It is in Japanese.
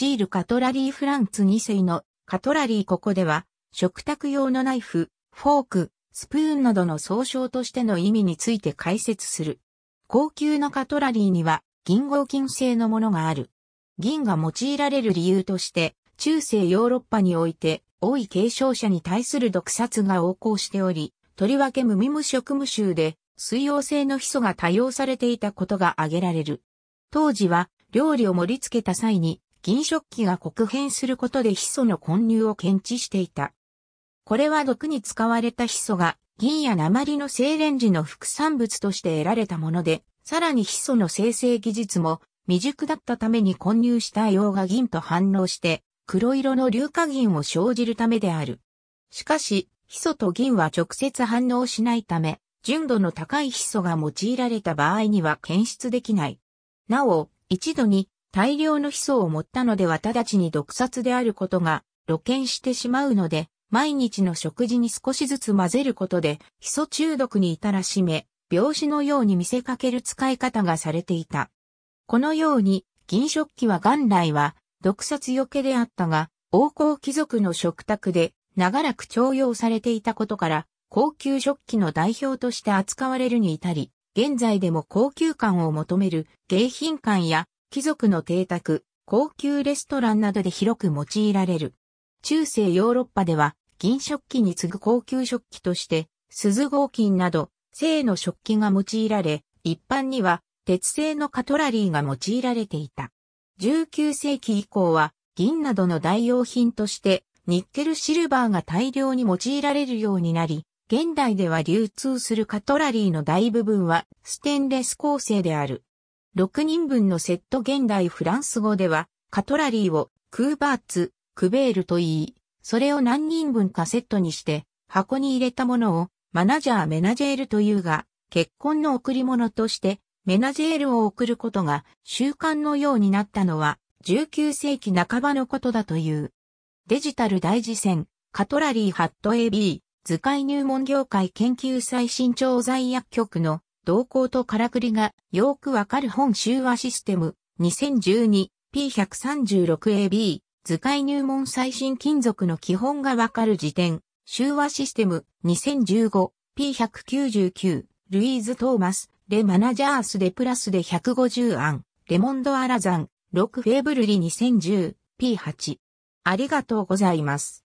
用いるカトラリーフランツ2世のカトラリーここでは、食卓用のナイフ、フォーク、スプーンなどの総称としての意味について解説する。高級のカトラリーには銀合金製のものがある。銀が用いられる理由として、中世ヨーロッパにおいて、多い継承者に対する毒殺が横行しており、とりわけ無味無色無臭で、水溶性のヒ素が多用されていたことが挙げられる。当時は、料理を盛り付けた際に、銀食器が黒変することでヒ素の混入を検知していた。これは毒に使われたヒ素が銀や鉛の精錬時の副産物として得られたもので、さらにヒ素の生成技術も未熟だったために混入した溶が銀と反応して黒色の硫化銀を生じるためである。しかし、ヒ素と銀は直接反応しないため、純度の高いヒ素が用いられた場合には検出できない。なお、一度に大量のヒ素を持ったのでは直ちに毒殺であることが露見してしまうので、毎日の食事に少しずつ混ぜることで、ヒ素中毒に至らしめ、病死のように見せかける使い方がされていた。このように、銀食器は元来は、毒殺よけであったが、王侯貴族の食卓で、長らく徴用されていたことから、高級食器の代表として扱われるに至り、現在でも高級感を求める迎賓館や貴族の邸宅、高級レストランなどで広く用いられる。中世ヨーロッパでは、銀食器に次ぐ高級食器として、鈴合金など、性の食器が用いられ、一般には、鉄製のカトラリーが用いられていた。19世紀以降は、銀などの代用品として、ニッケルシルバーが大量に用いられるようになり、現代では流通するカトラリーの大部分はステンレス構成である。6人分のセット現代フランス語では、カトラリーをクーバーツ、クベールと言い、それを何人分かセットにして、箱に入れたものをマナジャーメナジェールというが、結婚の贈り物として、メナジェールを贈ることが習慣のようになったのは、19世紀半ばのことだという。デジタル大事戦、カトラリーハット AB、図解入門業界研究最新調剤薬局の動向とからくりがよくわかる本集話システム 2012P136AB 図解入門最新金属の基本がわかる辞典集話システム 2015P199 ルイーズ・トーマスレマナジャースでプラスで150案レモンド・アラザン6フェーブルリ 2010P8 ありがとうございます。